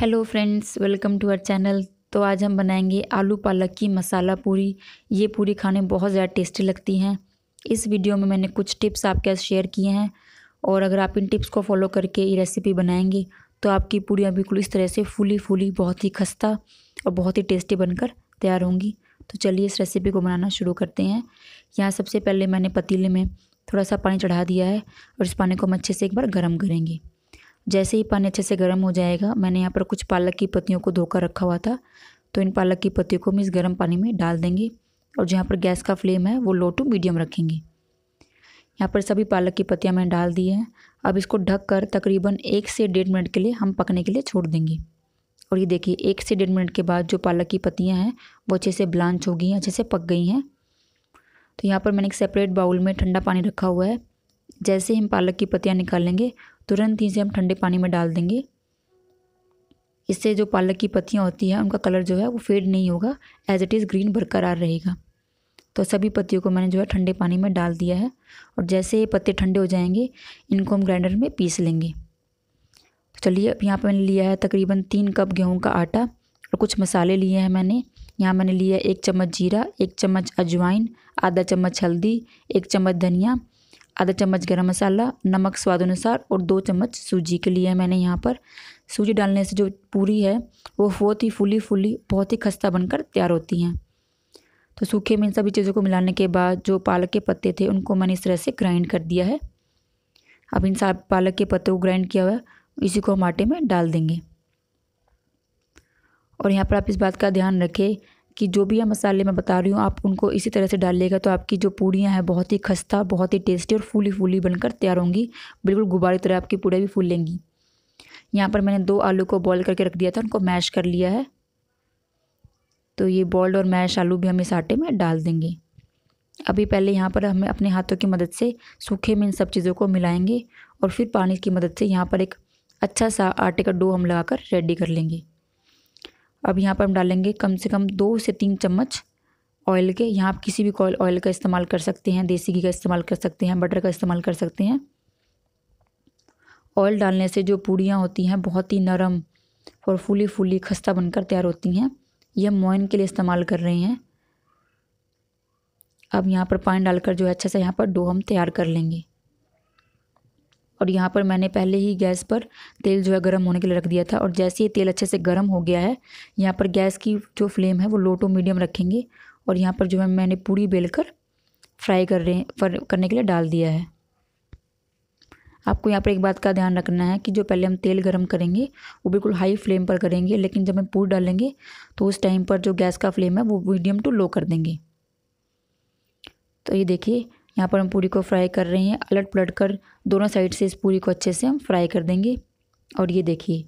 hello friends welcome to our channel तो आज हम बनाएंगे आलू पालक की मसाला पूरी ये पूरी खाने बहुत ज़्यादा टेस्टी लगती हैं इस वीडियो में मैंने कुछ टिप्स आपके साथ शेयर किए हैं और अगर आप इन टिप्स को फॉलो करके ये रेसिपी बनाएंगे तो आपकी पूड़ियाँ बिल्कुल इस तरह से फूली फूली बहुत ही खस्ता और बहुत ही टेस्टी बनकर तैयार होंगी तो चलिए इस रेसिपी को बनाना शुरू करते हैं यहाँ सबसे पहले मैंने पतीले में थोड़ा सा पानी चढ़ा दिया है और इस पानी को हम अच्छे से एक बार गर्म करेंगे जैसे ही पानी अच्छे से गर्म हो जाएगा मैंने यहाँ पर कुछ पालक की पत्तियों को धोकर रखा हुआ था तो इन पालक की पत्तियों को हम इस गर्म पानी में डाल देंगे और जहाँ पर गैस का फ्लेम है वो लो टू मीडियम रखेंगे यहाँ पर सभी पालक की पत्तियाँ मैंने डाल दी हैं अब इसको ढक कर तकरीबन एक से डेढ़ मिनट के लिए हम पकने के लिए छोड़ देंगे और ये देखिए एक से डेढ़ मिनट के बाद जो पालक की पत्तियाँ हैं वो अच्छे से ब्लांच हो गई हैं अच्छे से पक गई हैं तो यहाँ पर मैंने एक सेपरेट बाउल में ठंडा पानी रखा हुआ है जैसे हम पालक की पत्तियाँ निकालेंगे तुरंत ही इसे हम ठंडे पानी में डाल देंगे इससे जो पालक की पत्तियाँ होती हैं उनका कलर जो है वो फेड नहीं होगा एज इट इज़ ग्रीन बरकरार रहेगा तो सभी पत्तियों को मैंने जो है ठंडे पानी में डाल दिया है और जैसे ये पत्ते ठंडे हो जाएंगे इनको हम ग्राइंडर में पीस लेंगे तो चलिए अब यहाँ पर मैंने लिया है तकरीबन तीन कप गेहूँ का आटा और कुछ मसाले लिए हैं मैंने यहाँ मैंने लिया एक चम्मच जीरा एक चम्मच अजवाइन आधा चम्मच हल्दी एक चम्मच धनिया आधा चम्मच गरम मसाला नमक स्वाद अनुसार और दो चम्मच सूजी के लिए मैंने यहाँ पर सूजी डालने से जो पूरी है वो बहुत ही फूली फूली बहुत ही खस्ता बनकर तैयार होती हैं तो सूखे में इन सभी चीज़ों को मिलाने के बाद जो पालक के पत्ते थे उनको मैंने इस तरह से ग्राइंड कर दिया है अब इन सब पालक के पत्ते को ग्राइंड किया हुआ है इसी को हम आटे में डाल देंगे और यहाँ पर आप इस बात का ध्यान रखें कि जो भी हम मसाले मैं बता रही हूँ आप उनको इसी तरह से डालिएगा तो आपकी जो पूड़ियाँ हैं बहुत ही खस्ता बहुत ही टेस्टी और फूली फूली बनकर तैयार होंगी बिल्कुल गुब्बारे तरह आपकी पूड़ियाँ भी फूल लेंगी यहाँ पर मैंने दो आलू को बॉयल करके रख दिया था उनको मैश कर लिया है तो ये बॉल्ड और मैश आलू भी हम इस आटे में डाल देंगे अभी पहले यहाँ पर हमें अपने हाथों की मदद से सूखे में इन सब चीज़ों को मिलाएंगे और फिर पानी की मदद से यहाँ पर एक अच्छा सा आटे का डो हम लगाकर रेडी कर लेंगे अब यहाँ पर हम डालेंगे कम से कम दो से तीन चम्मच ऑयल के यहाँ आप किसी भी ऑयल का इस्तेमाल कर सकते हैं देसी घी का इस्तेमाल कर सकते हैं बटर का इस्तेमाल कर सकते हैं ऑयल डालने से जो पूड़ियाँ होती हैं बहुत ही नरम और फूली फूली खस्ता बनकर तैयार होती हैं ये हम मोइन के लिए इस्तेमाल कर रहे हैं अब यहाँ पर पानी डालकर जो है अच्छा सा यहाँ पर डो हम तैयार कर लेंगे और यहाँ पर मैंने पहले ही गैस पर तेल जो है गर्म होने के लिए रख दिया था और जैसे ही तेल अच्छे से गर्म हो गया है यहाँ पर गैस की जो फ्लेम है वो लो टू मीडियम रखेंगे और यहाँ पर जो है मैंने पूरी बेल कर फ्राई कर रहे पर करने के लिए डाल दिया है आपको यहाँ पर एक बात का ध्यान रखना है कि जो पहले हम तेल गर्म करेंगे वो बिल्कुल हाई फ्लेम पर करेंगे लेकिन जब हम पूरी डालेंगे तो उस टाइम पर जो गैस का फ्लेम है वो मीडियम टू लो कर देंगे तो ये देखिए यहाँ पर हम पूरी को फ्राई कर रहे हैं अलट पलट कर दोनों साइड से इस पूरी को अच्छे से हम फ्राई कर देंगे और ये देखिए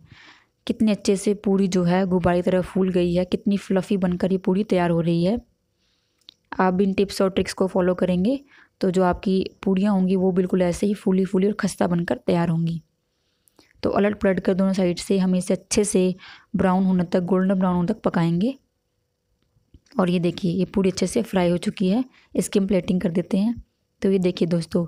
कितने अच्छे से पूरी जो है गुब्बारे तरह फूल गई है कितनी फ्लफ़ी बनकर ये पूरी तैयार हो रही है आप इन टिप्स और ट्रिक्स को फॉलो करेंगे तो जो आपकी पूड़ियाँ होंगी वो बिल्कुल ऐसे ही फूली फूली और खस्ता बनकर तैयार होंगी तो अलट पलट कर दोनों साइड से हम इसे अच्छे से ब्राउन होने तक गोल्डन ब्राउन होने तक पकाएंगे और ये देखिए ये पूरी अच्छे से फ्राई हो चुकी है इसकी हम प्लेटिंग कर देते हैं तो ये देखिए दोस्तों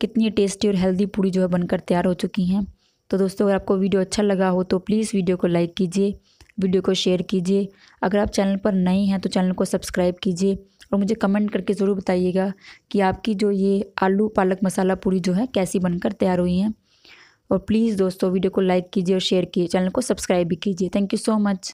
कितनी टेस्टी और हेल्दी पूड़ी जो है बनकर तैयार हो चुकी हैं तो दोस्तों अगर आपको वीडियो अच्छा लगा हो तो प्लीज़ वीडियो को लाइक कीजिए वीडियो को शेयर कीजिए अगर आप चैनल पर नए हैं तो चैनल को सब्सक्राइब कीजिए और मुझे कमेंट करके ज़रूर बताइएगा कि आपकी जो ये आलू पालक मसाला पूरी जो है कैसी बनकर तैयार हुई हैं और प्लीज़ दोस्तों वीडियो को लाइक कीजिए और शेयर कीजिए चैनल को सब्सक्राइब भी कीजिए थैंक यू सो मच